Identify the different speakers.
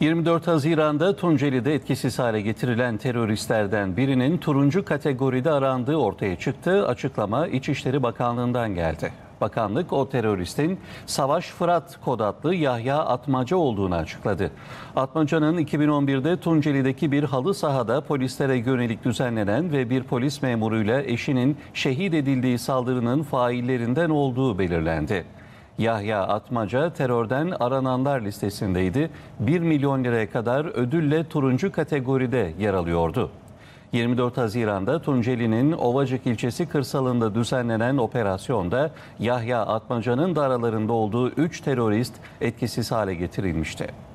Speaker 1: 24 Haziran'da Tunceli'de etkisiz hale getirilen teröristlerden birinin turuncu kategoride arandığı ortaya çıktı. Açıklama İçişleri Bakanlığı'ndan geldi. Bakanlık o teröristin Savaş Fırat kod adlı Yahya Atmaca olduğunu açıkladı. Atmaca'nın 2011'de Tunceli'deki bir halı sahada polislere yönelik düzenlenen ve bir polis memuruyla eşinin şehit edildiği saldırının faillerinden olduğu belirlendi. Yahya Atmaca terörden arananlar listesindeydi. 1 milyon liraya kadar ödülle turuncu kategoride yer alıyordu. 24 Haziran'da Tunceli'nin Ovacık ilçesi kırsalında düzenlenen operasyonda Yahya Atmaca'nın da aralarında olduğu 3 terörist etkisiz hale getirilmişti.